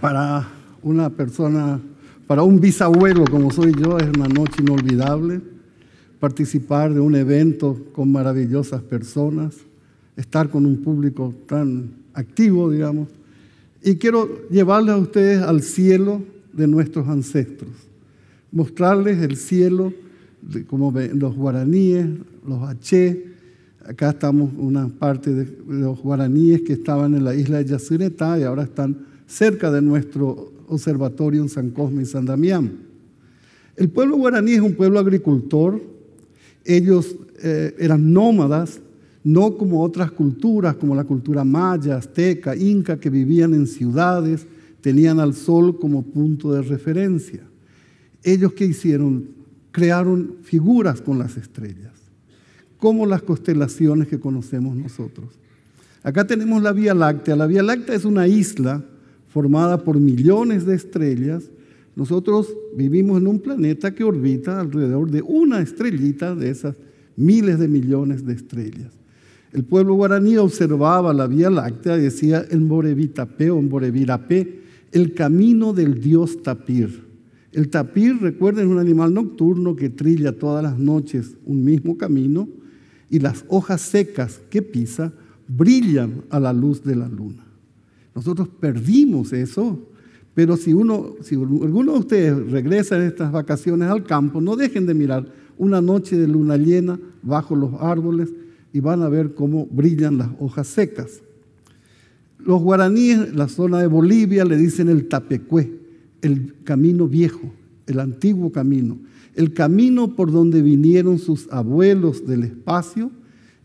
para una persona, para un bisabuelo como soy yo, es una noche inolvidable. Participar de un evento con maravillosas personas, estar con un público tan activo, digamos. Y quiero llevarles a ustedes al cielo de nuestros ancestros, mostrarles el cielo de, como los guaraníes, los haché. Acá estamos una parte de los guaraníes que estaban en la isla de Yacyretá y ahora están cerca de nuestro observatorio en San Cosme y San Damián. El pueblo guaraní es un pueblo agricultor, ellos eh, eran nómadas, no como otras culturas, como la cultura maya, azteca, inca, que vivían en ciudades, tenían al sol como punto de referencia. Ellos que hicieron, crearon figuras con las estrellas, como las constelaciones que conocemos nosotros. Acá tenemos la Vía Láctea. La Vía Láctea es una isla formada por millones de estrellas, nosotros vivimos en un planeta que orbita alrededor de una estrellita de esas miles de millones de estrellas. El pueblo guaraní observaba la Vía Láctea y decía el Morevitapé o Morevirapé, el camino del dios tapir. El tapir, recuerden, es un animal nocturno que trilla todas las noches un mismo camino y las hojas secas que pisa brillan a la luz de la luna. Nosotros perdimos eso, pero si, uno, si alguno de ustedes regresa en estas vacaciones al campo, no dejen de mirar una noche de luna llena bajo los árboles y van a ver cómo brillan las hojas secas. Los guaraníes, la zona de Bolivia, le dicen el tapecué, el camino viejo, el antiguo camino, el camino por donde vinieron sus abuelos del espacio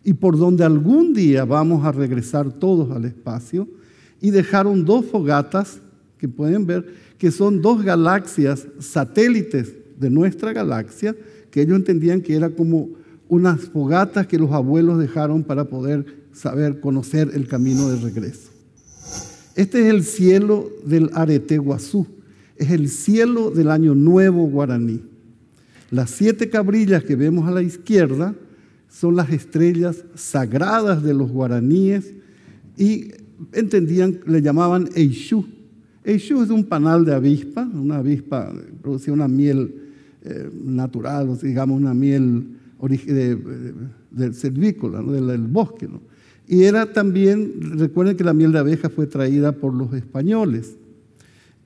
y por donde algún día vamos a regresar todos al espacio y dejaron dos fogatas que pueden ver, que son dos galaxias satélites de nuestra galaxia, que ellos entendían que era como unas fogatas que los abuelos dejaron para poder saber conocer el camino de regreso. Este es el cielo del Areteguazú, es el cielo del año nuevo guaraní. Las siete cabrillas que vemos a la izquierda son las estrellas sagradas de los guaraníes y entendían, le llamaban Eishu. Eishu es un panal de avispa, una avispa producía una miel eh, natural, digamos una miel del cervícola, del, bosque. ¿no? Y era también, recuerden que la miel de abeja fue traída por los españoles.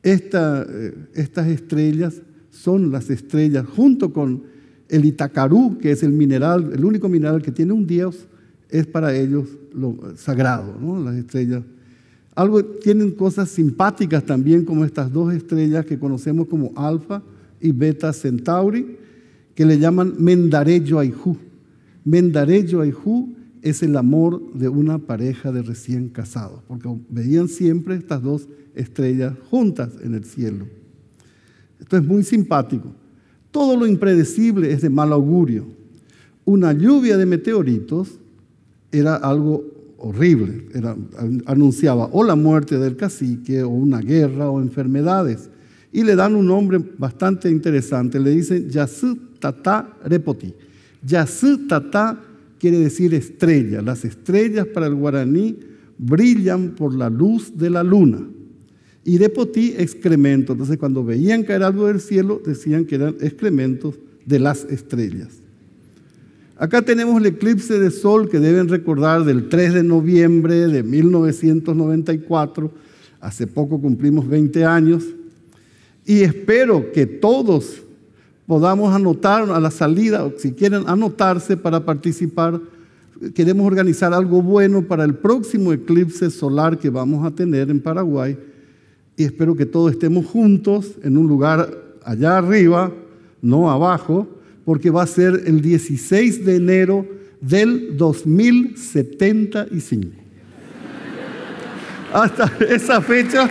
Esta, eh, estas estrellas son las estrellas, junto con el itacarú, que es el mineral, el único mineral que tiene un dios, es para ellos lo sagrado, ¿no? las estrellas. Algo, tienen cosas simpáticas también como estas dos estrellas que conocemos como Alfa y Beta Centauri, que le llaman mendarello Aijú. mendarello Aijú es el amor de una pareja de recién casados, porque veían siempre estas dos estrellas juntas en el cielo. Esto es muy simpático. Todo lo impredecible es de mal augurio. Una lluvia de meteoritos era algo horrible, anunciaba o la muerte del cacique o una guerra o enfermedades. Y le dan un nombre bastante interesante, le dicen Yasu Tata Repoti. quiere decir estrella, las estrellas para el guaraní brillan por la luz de la luna. Y Repoti, excremento. Entonces cuando veían caer algo del cielo, decían que eran excrementos de las estrellas. Acá tenemos el eclipse de sol que deben recordar del 3 de noviembre de 1994. Hace poco cumplimos 20 años. Y espero que todos podamos anotar a la salida, o si quieren anotarse para participar. Queremos organizar algo bueno para el próximo eclipse solar que vamos a tener en Paraguay. Y espero que todos estemos juntos en un lugar allá arriba, no abajo porque va a ser el 16 de enero del 2075. Hasta esa fecha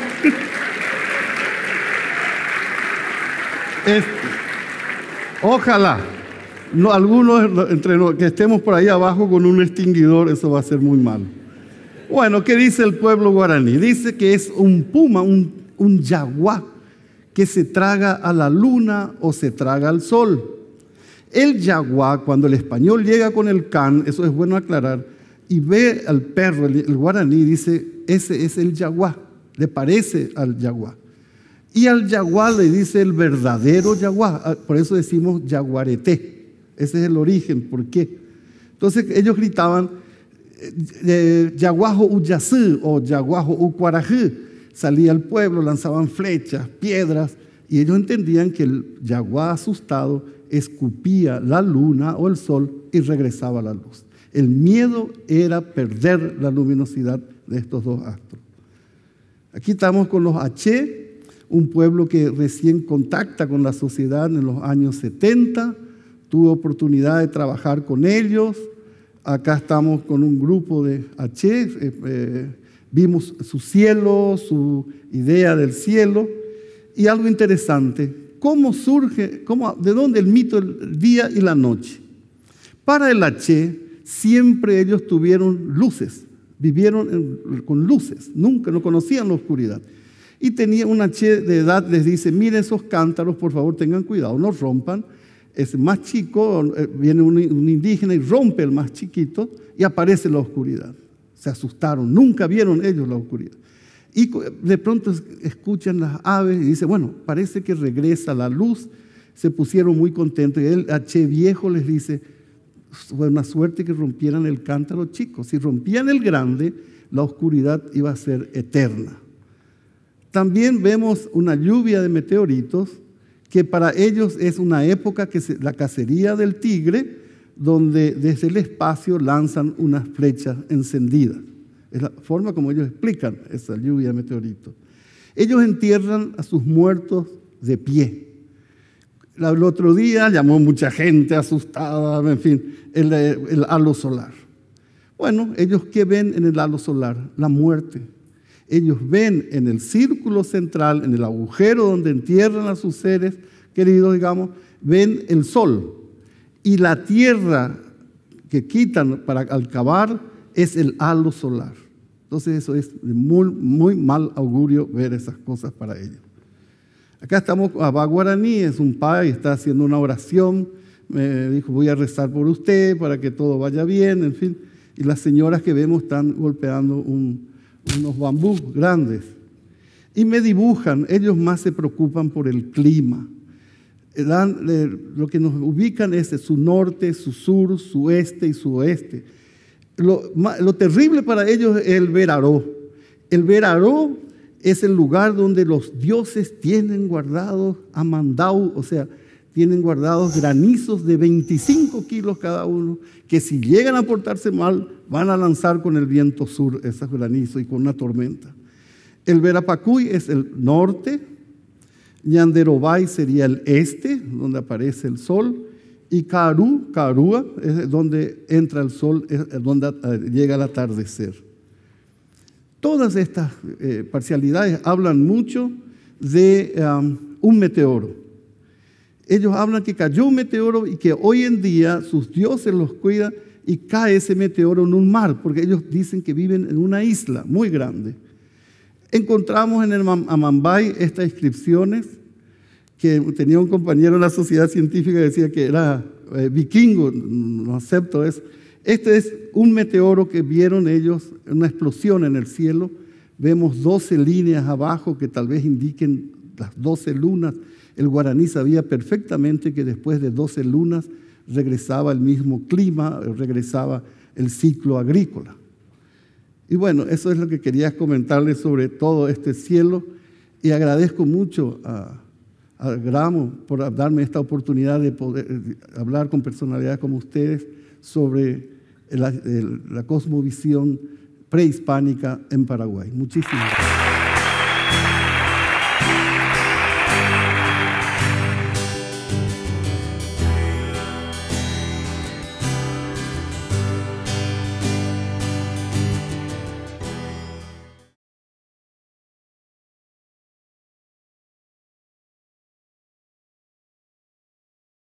ojalá no, algunos entre los que estemos por ahí abajo con un extinguidor, eso va a ser muy malo. Bueno, ¿qué dice el pueblo guaraní? Dice que es un puma, un, un yaguá, que se traga a la luna o se traga al sol. El yaguá, cuando el español llega con el can, eso es bueno aclarar, y ve al perro, el guaraní, dice, ese es el yaguá, le parece al yaguá. Y al yaguá le dice el verdadero yaguá, ah, por eso decimos yaguareté, ese es el origen, ¿por qué? Entonces ellos gritaban, yaguajo eh, eh, uyazú o yaguajo ucuarajú, salía al pueblo, lanzaban flechas, piedras, y ellos entendían que el yaguá asustado escupía la luna o el sol y regresaba la luz. El miedo era perder la luminosidad de estos dos astros. Aquí estamos con los H, un pueblo que recién contacta con la sociedad en los años 70, tuve oportunidad de trabajar con ellos. Acá estamos con un grupo de H, eh, eh, vimos su cielo, su idea del cielo y algo interesante, ¿cómo surge, cómo, de dónde el mito del día y la noche? Para el H siempre ellos tuvieron luces, vivieron con luces, nunca no conocían la oscuridad. Y tenía un H de edad, les dice, miren esos cántaros, por favor tengan cuidado, no rompan. Es más chico, eh, viene un indígena y rompe el más chiquito y aparece la oscuridad. Se asustaron, nunca vieron ellos la oscuridad. Y de pronto escuchan las aves y dice, bueno, parece que regresa la luz. Se pusieron muy contentos y el H viejo les dice, fue una suerte que rompieran el cántaro chico. Si rompían el grande, la oscuridad iba a ser eterna. También vemos una lluvia de meteoritos que para ellos es una época que la cacería del tigre, donde desde el espacio lanzan unas flechas encendidas. Es la forma como ellos explican esa lluvia de meteoritos. Ellos entierran a sus muertos de pie. El otro día llamó mucha gente asustada, en fin, el, el halo solar. Bueno, ellos qué ven en el halo solar? La muerte. Ellos ven en el círculo central, en el agujero donde entierran a sus seres queridos, digamos, ven el sol. Y la tierra que quitan para al es el halo solar. Entonces eso es muy, mal augurio ver esas cosas para ellos. Acá estamos, ah, a Guaraní es un padre, está haciendo una oración, me dijo, voy a rezar por usted para que todo vaya bien, en fin. Y las señoras que vemos están golpeando unos bambús grandes. Y me dibujan, ellos más se preocupan por el clima. Eh, dan, eh, lo que nos ubican es su norte, su sur, su este y su oeste lo, terrible para ellos es el Veraró. El Veraró es el lugar donde los dioses tienen guardados a o sea, tienen guardados granizos de 25 kilos cada uno, que si llegan a portarse mal, van a lanzar con el viento sur esos granizos y con una tormenta. El Verapacuy es el norte, Yanderobay sería el este, donde aparece el sol, y Karú, Karúa, es donde entra el sol, es donde eh, llega el atardecer. Todas estas eh, parcialidades hablan mucho de un meteoro. Ellos hablan que cayó un meteoro y que hoy en día sus dioses los cuidan y cae ese meteoro en un mar, porque ellos dicen que viven en una isla muy grande. Encontramos en el Amambay estas inscripciones que tenía un compañero en la sociedad científica que decía que era eh, vikingo, no acepto eso. Este es un meteoro que vieron ellos, una explosión en el cielo. Vemos 12 líneas abajo que tal vez indiquen las 12 lunas. El guaraní sabía perfectamente que después de 12 lunas regresaba el mismo clima, regresaba el ciclo agrícola. Y bueno, eso es lo que quería comentarles sobre todo este cielo y agradezco mucho a Gramo por darme esta oportunidad de poder hablar con personalidades como ustedes sobre la, la cosmovisión prehispánica en Paraguay. Muchísimas gracias.